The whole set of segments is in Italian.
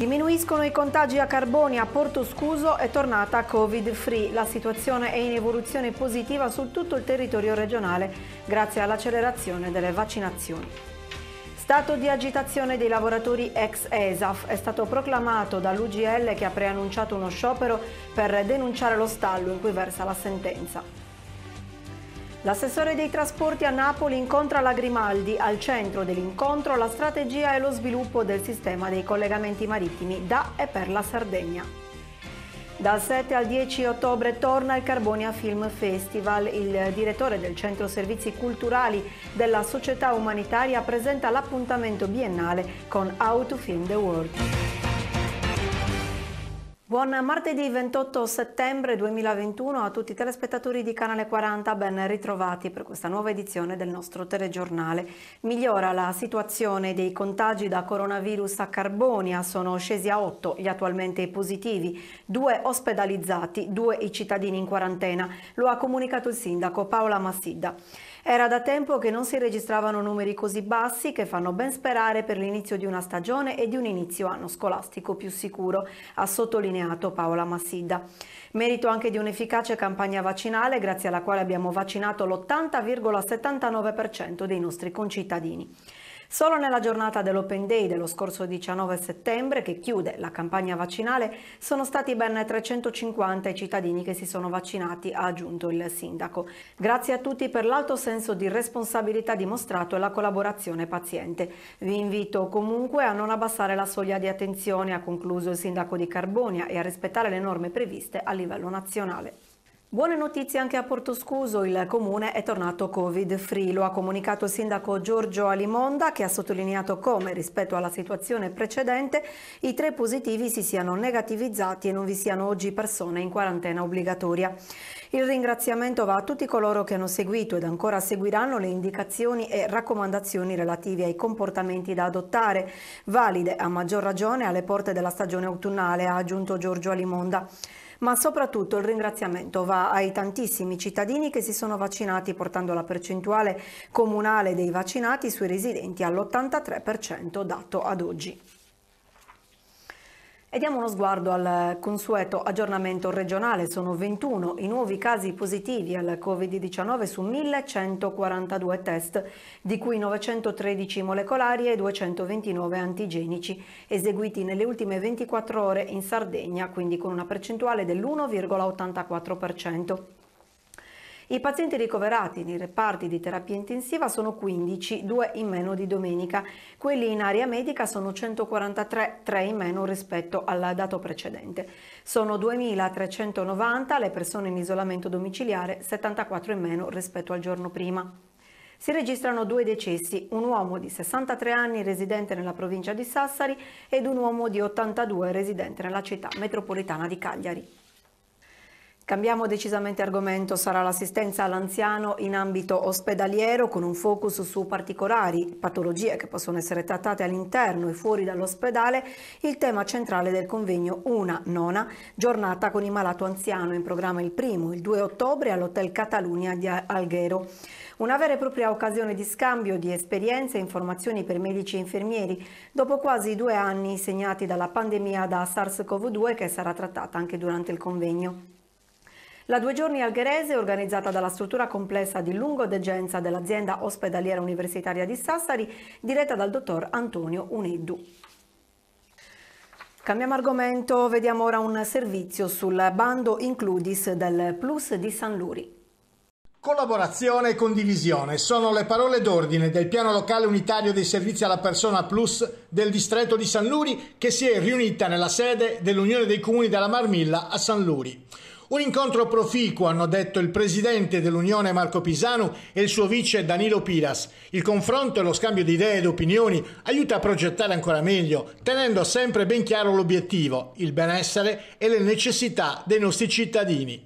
Diminuiscono i contagi a Carboni, a Porto Scuso è tornata Covid-free. La situazione è in evoluzione positiva su tutto il territorio regionale grazie all'accelerazione delle vaccinazioni. Stato di agitazione dei lavoratori ex ESAF è stato proclamato dall'UGL che ha preannunciato uno sciopero per denunciare lo stallo in cui versa la sentenza. L'assessore dei trasporti a Napoli incontra la Grimaldi, al centro dell'incontro la strategia e lo sviluppo del sistema dei collegamenti marittimi da e per la Sardegna. Dal 7 al 10 ottobre torna il Carbonia Film Festival. Il direttore del Centro Servizi Culturali della Società Umanitaria presenta l'appuntamento biennale con How to Film the World. Buon martedì 28 settembre 2021 a tutti i telespettatori di Canale 40, ben ritrovati per questa nuova edizione del nostro telegiornale. Migliora la situazione dei contagi da coronavirus a Carbonia, sono scesi a 8 gli attualmente positivi, due ospedalizzati, due i cittadini in quarantena, lo ha comunicato il sindaco Paola Massidda. Era da tempo che non si registravano numeri così bassi che fanno ben sperare per l'inizio di una stagione e di un inizio anno scolastico più sicuro, ha sottolineato Paola Massida. Merito anche di un'efficace campagna vaccinale grazie alla quale abbiamo vaccinato l'80,79% dei nostri concittadini. Solo nella giornata dell'Open Day dello scorso 19 settembre, che chiude la campagna vaccinale, sono stati ben 350 i cittadini che si sono vaccinati, ha aggiunto il sindaco. Grazie a tutti per l'alto senso di responsabilità dimostrato e la collaborazione paziente. Vi invito comunque a non abbassare la soglia di attenzione, ha concluso il sindaco di Carbonia, e a rispettare le norme previste a livello nazionale. Buone notizie anche a Portoscuso, il comune è tornato covid free, lo ha comunicato il sindaco Giorgio Alimonda che ha sottolineato come rispetto alla situazione precedente i tre positivi si siano negativizzati e non vi siano oggi persone in quarantena obbligatoria. Il ringraziamento va a tutti coloro che hanno seguito ed ancora seguiranno le indicazioni e raccomandazioni relative ai comportamenti da adottare, valide a maggior ragione alle porte della stagione autunnale, ha aggiunto Giorgio Alimonda ma soprattutto il ringraziamento va ai tantissimi cittadini che si sono vaccinati portando la percentuale comunale dei vaccinati sui residenti all'83% dato ad oggi. E diamo uno sguardo al consueto aggiornamento regionale. Sono 21 i nuovi casi positivi al Covid-19 su 1142 test, di cui 913 molecolari e 229 antigenici, eseguiti nelle ultime 24 ore in Sardegna, quindi con una percentuale dell'1,84%. I pazienti ricoverati nei reparti di terapia intensiva sono 15, 2 in meno di domenica. Quelli in area medica sono 143, 3 in meno rispetto al dato precedente. Sono 2.390 le persone in isolamento domiciliare, 74 in meno rispetto al giorno prima si registrano due decessi, un uomo di 63 anni residente nella provincia di Sassari ed un uomo di 82 residente nella città metropolitana di Cagliari. Cambiamo decisamente argomento, sarà l'assistenza all'anziano in ambito ospedaliero con un focus su particolari patologie che possono essere trattate all'interno e fuori dall'ospedale, il tema centrale del convegno Una Nona, giornata con il malato anziano in programma il primo, il 2 ottobre all'Hotel Catalunya di Alghero. Una vera e propria occasione di scambio di esperienze e informazioni per medici e infermieri, dopo quasi due anni segnati dalla pandemia da SARS-CoV-2 che sarà trattata anche durante il convegno. La due giorni algherese, organizzata dalla struttura complessa di lungodegenza dell'azienda ospedaliera universitaria di Sassari, diretta dal dottor Antonio Uneddu. Cambiamo argomento, vediamo ora un servizio sul bando Includis del Plus di San Luri. Collaborazione e condivisione sono le parole d'ordine del piano locale unitario dei servizi alla persona plus del distretto di San Luri che si è riunita nella sede dell'Unione dei Comuni della Marmilla a San Luri. Un incontro proficuo, hanno detto il presidente dell'Unione Marco Pisanu e il suo vice Danilo Piras. Il confronto e lo scambio di idee ed opinioni aiuta a progettare ancora meglio, tenendo sempre ben chiaro l'obiettivo, il benessere e le necessità dei nostri cittadini.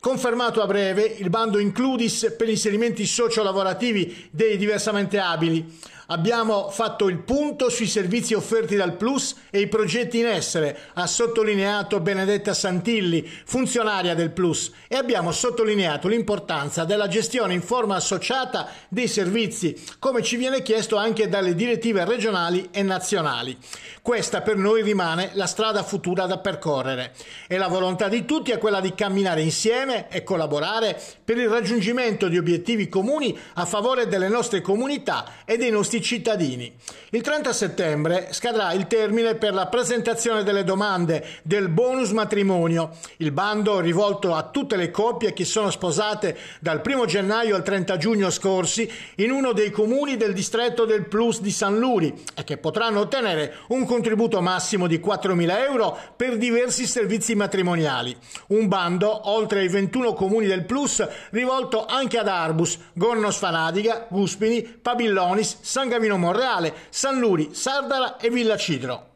Confermato a breve il bando Includis per gli inserimenti sociolavorativi dei diversamente abili. Abbiamo fatto il punto sui servizi offerti dal Plus e i progetti in essere, ha sottolineato Benedetta Santilli, funzionaria del Plus, e abbiamo sottolineato l'importanza della gestione in forma associata dei servizi, come ci viene chiesto anche dalle direttive regionali e nazionali. Questa per noi rimane la strada futura da percorrere e la volontà di tutti è quella di camminare insieme e collaborare per il raggiungimento di obiettivi comuni a favore delle nostre comunità e dei nostri questi cittadini. Il 30 settembre scadrà il termine per la presentazione delle domande del bonus matrimonio, il bando rivolto a tutte le coppie che sono sposate dal 1 gennaio al 30 giugno scorsi in uno dei comuni del distretto del Plus di San Luri e che potranno ottenere un contributo massimo di 4.000 euro per diversi servizi matrimoniali. Un bando, oltre ai 21 comuni del Plus, rivolto anche ad Arbus, Gornos Fanadiga, Guspini, Pabillonis, San San Gavino Morrale, San Luri, Sardara e Villa Cidro.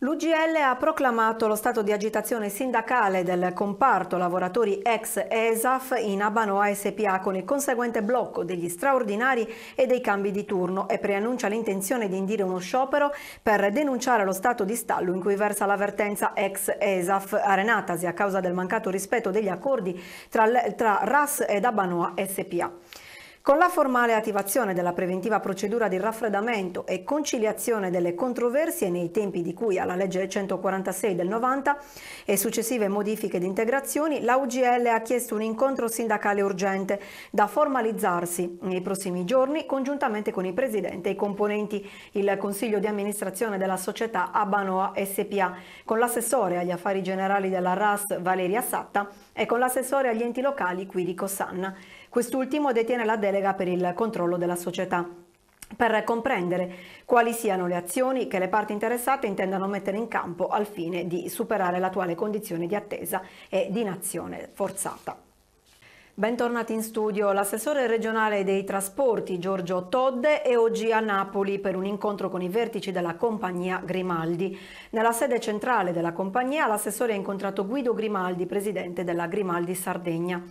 L'UGL ha proclamato lo stato di agitazione sindacale del comparto lavoratori ex ESAF in Abanoa SPA con il conseguente blocco degli straordinari e dei cambi di turno e preannuncia l'intenzione di indire uno sciopero per denunciare lo stato di stallo in cui versa l'avvertenza ex ESAF arenatasi a causa del mancato rispetto degli accordi tra, tra RAS ed Abanoa SPA. Con la formale attivazione della preventiva procedura di raffreddamento e conciliazione delle controversie nei tempi di cui alla legge 146 del 90 e successive modifiche ed integrazioni, la UGL ha chiesto un incontro sindacale urgente da formalizzarsi nei prossimi giorni congiuntamente con il Presidente e i componenti il Consiglio di amministrazione della società Abanoa SPA, con l'assessore agli affari generali della RAS Valeria Satta e con l'assessore agli enti locali Quirico Sanna. Quest'ultimo detiene la delega per il controllo della società per comprendere quali siano le azioni che le parti interessate intendano mettere in campo al fine di superare l'attuale condizione di attesa e di inazione forzata. Bentornati in studio. L'assessore regionale dei trasporti Giorgio Todde è oggi a Napoli per un incontro con i vertici della compagnia Grimaldi. Nella sede centrale della compagnia l'assessore ha incontrato Guido Grimaldi, presidente della Grimaldi Sardegna.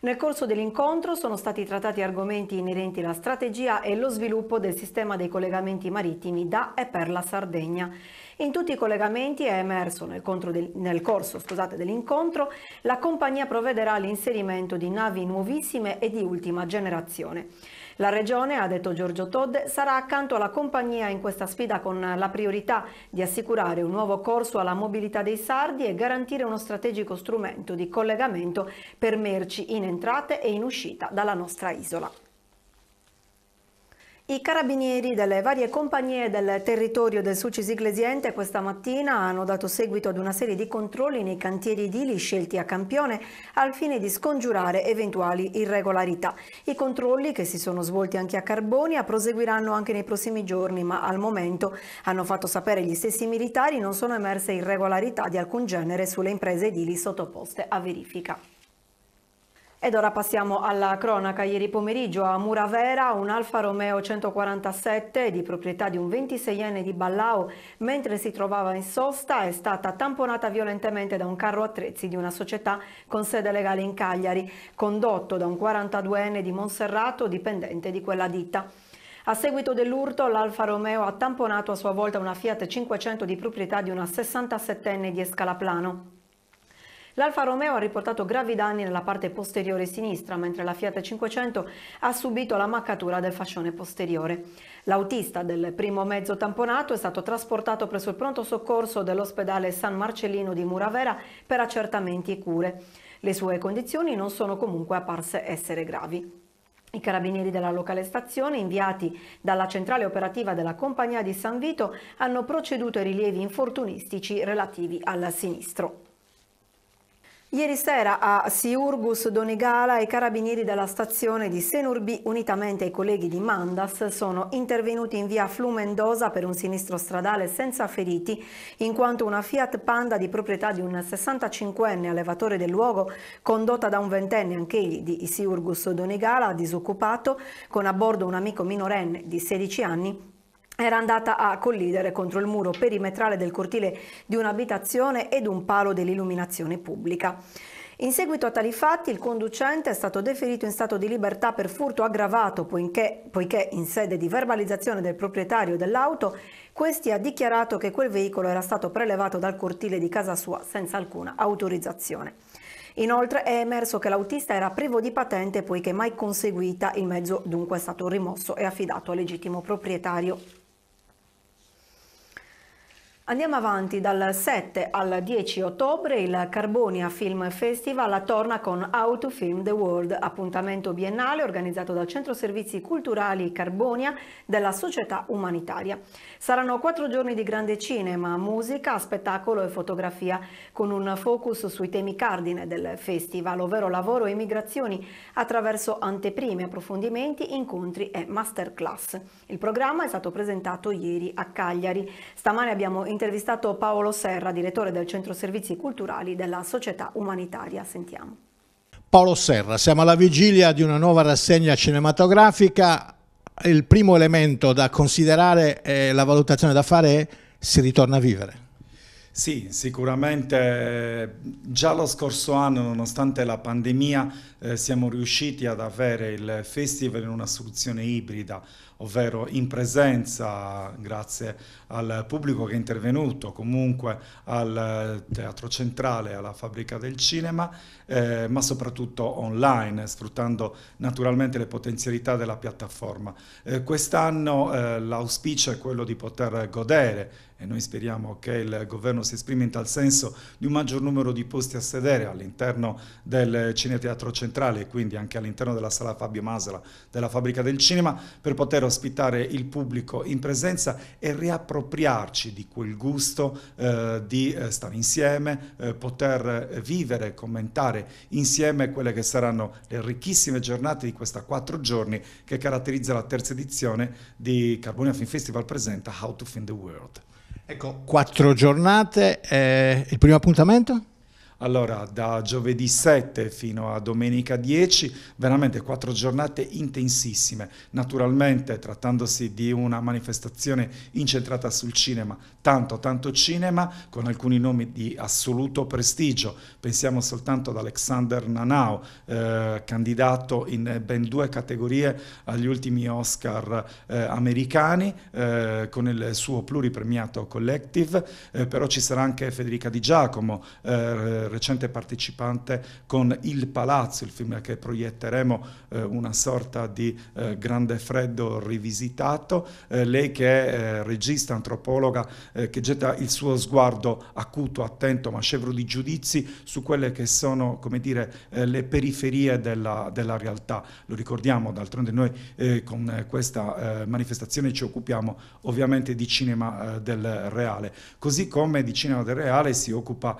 Nel corso dell'incontro sono stati trattati argomenti inerenti alla strategia e lo sviluppo del sistema dei collegamenti marittimi da e per la Sardegna. In tutti i collegamenti è emerso nel, del, nel corso dell'incontro la compagnia provvederà all'inserimento di navi nuovissime e di ultima generazione. La Regione, ha detto Giorgio Todd, sarà accanto alla compagnia in questa sfida con la priorità di assicurare un nuovo corso alla mobilità dei sardi e garantire uno strategico strumento di collegamento per merci in entrate e in uscita dalla nostra isola. I carabinieri delle varie compagnie del territorio del Sucis Iglesiente questa mattina hanno dato seguito ad una serie di controlli nei cantieri edili scelti a campione al fine di scongiurare eventuali irregolarità. I controlli che si sono svolti anche a Carbonia proseguiranno anche nei prossimi giorni ma al momento hanno fatto sapere gli stessi militari non sono emerse irregolarità di alcun genere sulle imprese edili sottoposte a verifica. Ed ora passiamo alla cronaca. Ieri pomeriggio a Muravera un Alfa Romeo 147 di proprietà di un 26enne di Ballao, mentre si trovava in sosta, è stata tamponata violentemente da un carro attrezzi di una società con sede legale in Cagliari, condotto da un 42enne di Monserrato, dipendente di quella ditta. A seguito dell'urto, l'Alfa Romeo ha tamponato a sua volta una Fiat 500 di proprietà di una 67enne di Escalaplano. L'Alfa Romeo ha riportato gravi danni nella parte posteriore sinistra, mentre la Fiat 500 ha subito la maccatura del fascione posteriore. L'autista del primo mezzo tamponato è stato trasportato presso il pronto soccorso dell'ospedale San Marcellino di Muravera per accertamenti e cure. Le sue condizioni non sono comunque apparse essere gravi. I carabinieri della locale stazione, inviati dalla centrale operativa della compagnia di San Vito, hanno proceduto ai rilievi infortunistici relativi al sinistro. Ieri sera a Siurgus Donegala i carabinieri della stazione di Senurbi, unitamente ai colleghi di Mandas, sono intervenuti in via Flumendosa per un sinistro stradale senza feriti, in quanto una Fiat Panda di proprietà di un 65enne allevatore del luogo, condotta da un ventenne anch'egli di Siurgus Donegala, disoccupato, con a bordo un amico minorenne di 16 anni, era andata a collidere contro il muro perimetrale del cortile di un'abitazione ed un palo dell'illuminazione pubblica. In seguito a tali fatti il conducente è stato deferito in stato di libertà per furto aggravato poiché, poiché in sede di verbalizzazione del proprietario dell'auto questi ha dichiarato che quel veicolo era stato prelevato dal cortile di casa sua senza alcuna autorizzazione. Inoltre è emerso che l'autista era privo di patente poiché mai conseguita, il mezzo dunque è stato rimosso e affidato al legittimo proprietario. Andiamo avanti dal 7 al 10 ottobre il Carbonia Film Festival torna con How to Film the World, appuntamento biennale organizzato dal Centro Servizi Culturali Carbonia della Società Umanitaria. Saranno quattro giorni di grande cinema, musica, spettacolo e fotografia, con un focus sui temi cardine del festival, ovvero lavoro e migrazioni, attraverso anteprime, approfondimenti, incontri e masterclass. Il programma è stato presentato ieri a Cagliari. Stamane abbiamo intervistato Paolo Serra, direttore del Centro Servizi Culturali della Società Umanitaria. Sentiamo. Paolo Serra, siamo alla vigilia di una nuova rassegna cinematografica il primo elemento da considerare, la valutazione da fare è si ritorna a vivere. Sì, sicuramente eh, già lo scorso anno, nonostante la pandemia, eh, siamo riusciti ad avere il festival in una soluzione ibrida, ovvero in presenza, grazie al pubblico che è intervenuto, comunque al Teatro Centrale, alla Fabbrica del Cinema, eh, ma soprattutto online, sfruttando naturalmente le potenzialità della piattaforma. Eh, Quest'anno eh, l'auspicio è quello di poter godere e noi speriamo che il governo si esprima in tal senso, di un maggior numero di posti a sedere all'interno del Cineteatro Centrale e quindi anche all'interno della sala Fabio Masala della Fabbrica del Cinema per poter ospitare il pubblico in presenza e riappropriarci di quel gusto eh, di eh, stare insieme, eh, poter vivere, e commentare insieme quelle che saranno le ricchissime giornate di questa quattro giorni che caratterizza la terza edizione di Carbonia Film Festival presenta How to Find the World. Ecco, quattro giornate. Eh, il primo appuntamento? Allora, da giovedì 7 fino a domenica 10, veramente quattro giornate intensissime. Naturalmente, trattandosi di una manifestazione incentrata sul cinema, tanto, tanto cinema, con alcuni nomi di assoluto prestigio. Pensiamo soltanto ad Alexander Nanau, eh, candidato in ben due categorie agli ultimi Oscar eh, americani, eh, con il suo pluripremiato Collective, eh, però ci sarà anche Federica Di Giacomo, eh, recente partecipante con Il Palazzo, il film che proietteremo, eh, una sorta di eh, grande freddo rivisitato. Eh, lei che è eh, regista, antropologa, eh, che getta il suo sguardo acuto, attento, ma scevro di giudizi su quelle che sono, come dire, eh, le periferie della, della, realtà. Lo ricordiamo, d'altronde noi con questa manifestazione ci occupiamo ovviamente di cinema del reale, così come di cinema del reale si occupa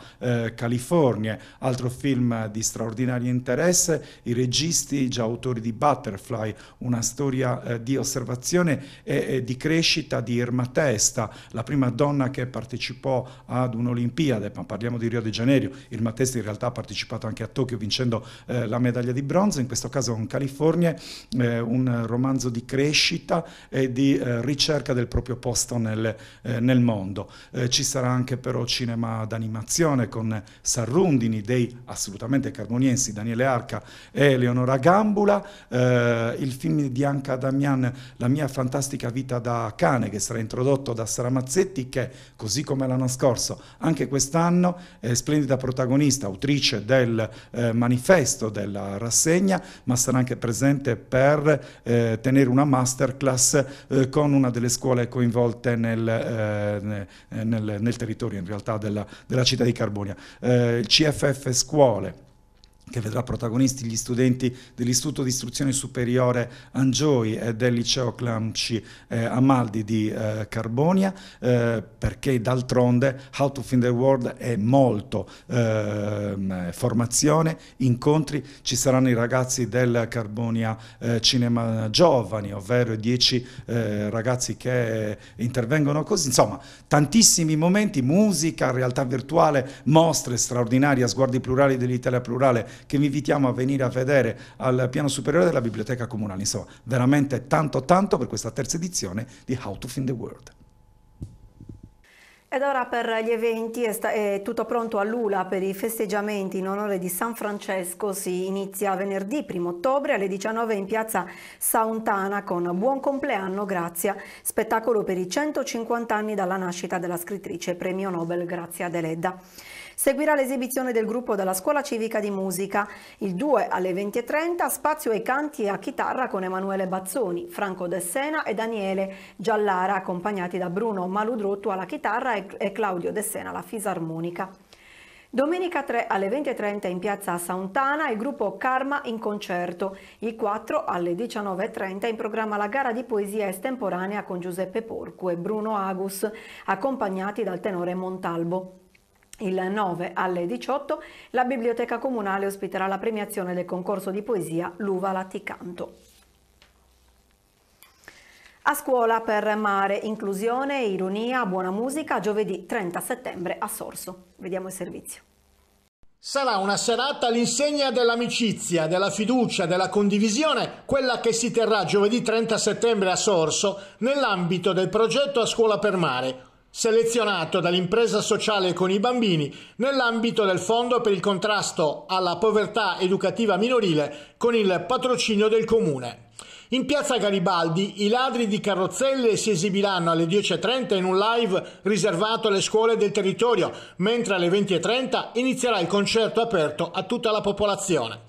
California California, altro film di straordinario interesse, i registi già autori di Butterfly, una storia eh, di osservazione e, e, di crescita di Irma Testa, la prima donna che partecipò ad un'Olimpiade, ma parliamo di Rio de Janeiro, Irma Testa in realtà ha partecipato anche a Tokyo vincendo eh, la medaglia di bronzo, in questo caso con California, eh, un romanzo di crescita e di eh, ricerca del proprio posto nel, eh, nel mondo. Eh, ci sarà anche però cinema d'animazione con Sarah Sarrundini dei assolutamente carboniensi Daniele Arca e Eleonora Gambula, eh, il film di Anca Damian La mia fantastica vita da cane che sarà introdotto da Sara Mazzetti che così come l'anno scorso anche quest'anno è splendida protagonista, autrice del eh, manifesto della rassegna ma sarà anche presente per eh, tenere una masterclass eh, con una delle scuole coinvolte nel, eh, eh, nel, nel territorio in realtà della, della città di Carbonia. Eh, CFF scuole che vedrà protagonisti gli studenti dell'Istituto di Istruzione Superiore Angioi e del Liceo Clamci eh, Amaldi di eh, Carbonia, eh, perché d'altronde How to Find the World è molto ehm, formazione, incontri, ci saranno i ragazzi del Carbonia eh, Cinema Giovani, ovvero i dieci eh, ragazzi che intervengono così, insomma tantissimi momenti, musica, realtà virtuale, mostre straordinarie, sguardi plurali dell'Italia plurale che vi invitiamo a venire a vedere al piano superiore della biblioteca comunale. Insomma, veramente tanto tanto per questa terza edizione di How to Find the World. Ed ora per gli eventi è, è, tutto pronto a Lula per i festeggiamenti in onore di San Francesco. Si inizia venerdì 1 ottobre alle 19 in piazza Sauntana con Buon compleanno, Grazia, spettacolo per i 150 anni dalla nascita della scrittrice premio Nobel Grazia Deledda. Seguirà l'esibizione del gruppo della Scuola Civica di Musica. Il 2 alle 20.30 spazio ai canti e a chitarra con Emanuele Bazzoni, Franco Dessena e Daniele Giallara, accompagnati da Bruno Maludrotto alla chitarra e Claudio Dessena alla fisarmonica. Domenica 3 alle 20.30 in piazza Santana il gruppo Karma in concerto. Il 4 alle 19.30 in programma la gara di poesia estemporanea con Giuseppe Porcu e Bruno Agus, accompagnati dal tenore Montalbo. Il 9 alle 18 la Biblioteca Comunale ospiterà la premiazione del concorso di poesia L'Uva Laticanto. A scuola per mare, inclusione, ironia, buona musica, giovedì 30 settembre a Sorso. Vediamo il servizio. Sarà una serata all'insegna dell'amicizia, della fiducia, della condivisione, quella che si terrà giovedì 30 settembre a Sorso nell'ambito del progetto A Scuola per Mare, selezionato dall'impresa sociale con i bambini nell'ambito del Fondo per il contrasto alla povertà educativa minorile con il patrocinio del Comune. In piazza Garibaldi i ladri di carrozzelle si esibiranno alle 10.30 in un live riservato alle scuole del territorio, mentre alle 20.30 inizierà il concerto aperto a tutta la popolazione.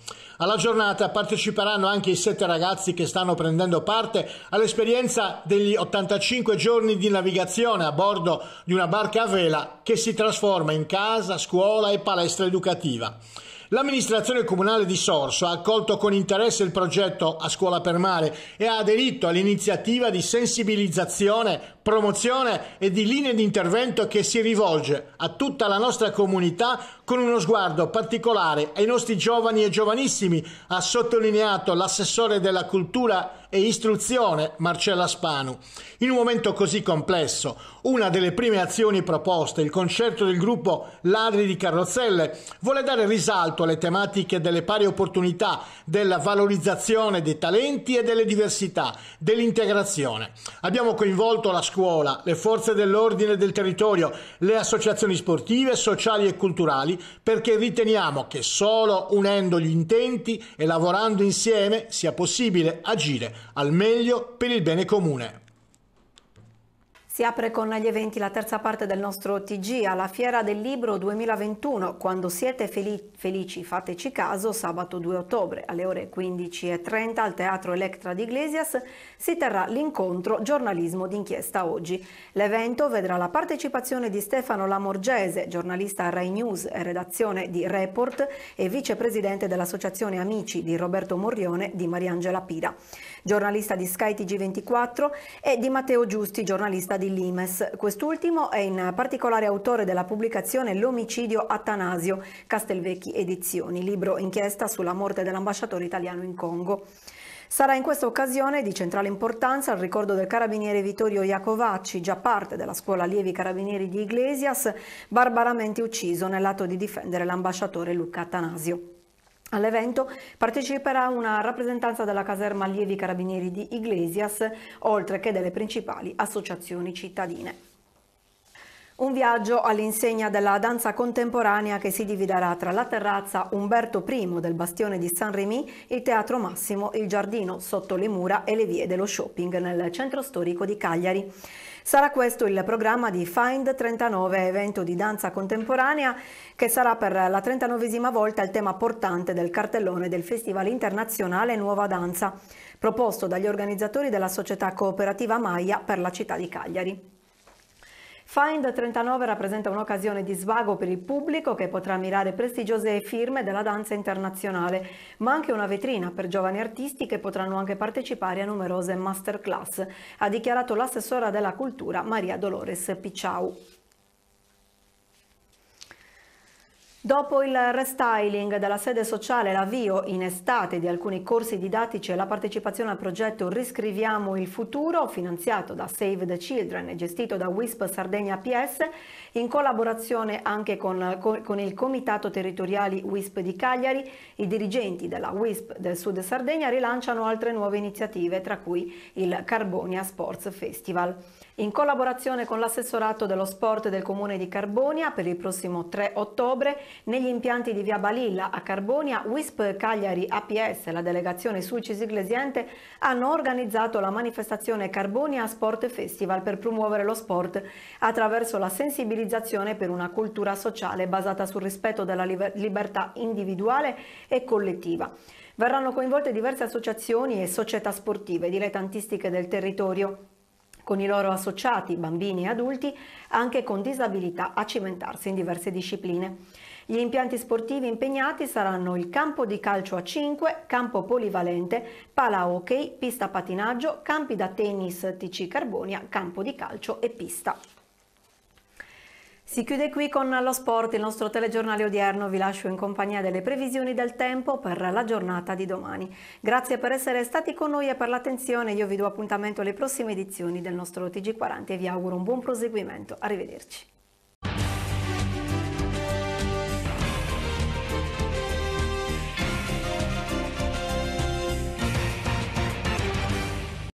Alla giornata parteciperanno anche i sette ragazzi che stanno prendendo parte all'esperienza degli 85 giorni di navigazione a bordo di una barca a vela che si trasforma in casa, scuola e palestra educativa. L'amministrazione comunale di Sorso ha accolto con interesse il progetto A Scuola per Mare e ha aderito all'iniziativa di sensibilizzazione, promozione e di linee di intervento che si rivolge a tutta la nostra comunità con uno sguardo particolare ai nostri giovani e giovanissimi, ha sottolineato l'assessore della cultura e istruzione Marcella Spanu. In un momento così complesso, una delle prime azioni proposte, il concerto del gruppo Ladri di Carrozzelle, vuole dare risalto alle tematiche delle pari opportunità, della valorizzazione dei talenti e delle diversità, dell'integrazione. Abbiamo coinvolto la scuola, le forze dell'ordine del territorio, le associazioni sportive, sociali e culturali perché riteniamo che solo unendo gli intenti e lavorando insieme sia possibile agire al meglio per il bene comune. Si apre con gli eventi la terza parte del nostro TG alla Fiera del Libro 2021. Quando siete felici fateci caso, sabato 2 ottobre alle ore 15.30 al Teatro Electra di Iglesias si terrà l'incontro Giornalismo d'inchiesta oggi. L'evento vedrà la partecipazione di Stefano Lamorgese, giornalista a Rai News e redazione di Report e vicepresidente dell'Associazione Amici di Roberto Morrione di Mariangela Pira giornalista di Sky TG24, e di Matteo Giusti, giornalista di Limes. Quest'ultimo è in particolare autore della pubblicazione L'omicidio Atanasio, Castelvecchi Edizioni, libro inchiesta sulla morte dell'ambasciatore italiano in Congo. Sarà in questa occasione di centrale importanza il ricordo del carabiniere Vittorio Iacovacci, già parte della scuola allievi carabinieri di Iglesias, barbaramente ucciso nell'atto di difendere l'ambasciatore Luca Atanasio. All'evento parteciperà una rappresentanza della caserma allievi carabinieri di Iglesias, oltre che delle principali associazioni cittadine. Un viaggio all'insegna della danza contemporanea che si dividerà tra la terrazza Umberto I del bastione di San Remy, il Teatro Massimo, il Giardino sotto le mura e le vie dello shopping nel centro storico di Cagliari. Sarà questo il programma di Find 39, evento di danza contemporanea che sarà per la 39esima volta il tema portante del cartellone del Festival Internazionale Nuova Danza, proposto dagli organizzatori della società cooperativa Maia per la città di Cagliari. Find 39 rappresenta un'occasione di svago per il pubblico che potrà ammirare prestigiose firme della danza internazionale, ma anche una vetrina per giovani artisti che potranno anche partecipare a numerose masterclass, ha dichiarato l'assessora della cultura Maria Dolores Picciau. Dopo il restyling della sede sociale l'avvio in estate di alcuni corsi didattici e la partecipazione al progetto Riscriviamo il futuro, finanziato da Save the Children e gestito da WISP Sardegna PS, in collaborazione anche con, con il Comitato Territoriali WISP di Cagliari, i dirigenti della WISP del Sud Sardegna rilanciano altre nuove iniziative, tra cui il Carbonia Sports Festival in collaborazione con l'assessorato dello sport del comune di Carbonia per il prossimo 3 ottobre negli impianti di via Balilla a Carbonia, WISP Cagliari APS e la delegazione Sulcis Iglesiente hanno organizzato la manifestazione Carbonia Sport Festival per promuovere lo sport attraverso la sensibilizzazione per una cultura sociale basata sul rispetto della libertà individuale e collettiva. Verranno coinvolte diverse associazioni e società sportive dilettantistiche del territorio con i loro associati, bambini e adulti, anche con disabilità, a cimentarsi in diverse discipline. Gli impianti sportivi impegnati saranno il campo di calcio a 5, campo polivalente, pala hockey, pista patinaggio, campi da tennis TC Carbonia, campo di calcio e pista. Si chiude qui con lo sport il nostro telegiornale odierno. Vi lascio in compagnia delle previsioni del tempo per la giornata di domani. Grazie per essere stati con noi e per l'attenzione. Io vi do appuntamento alle prossime edizioni del nostro TG40 e vi auguro un buon proseguimento. Arrivederci.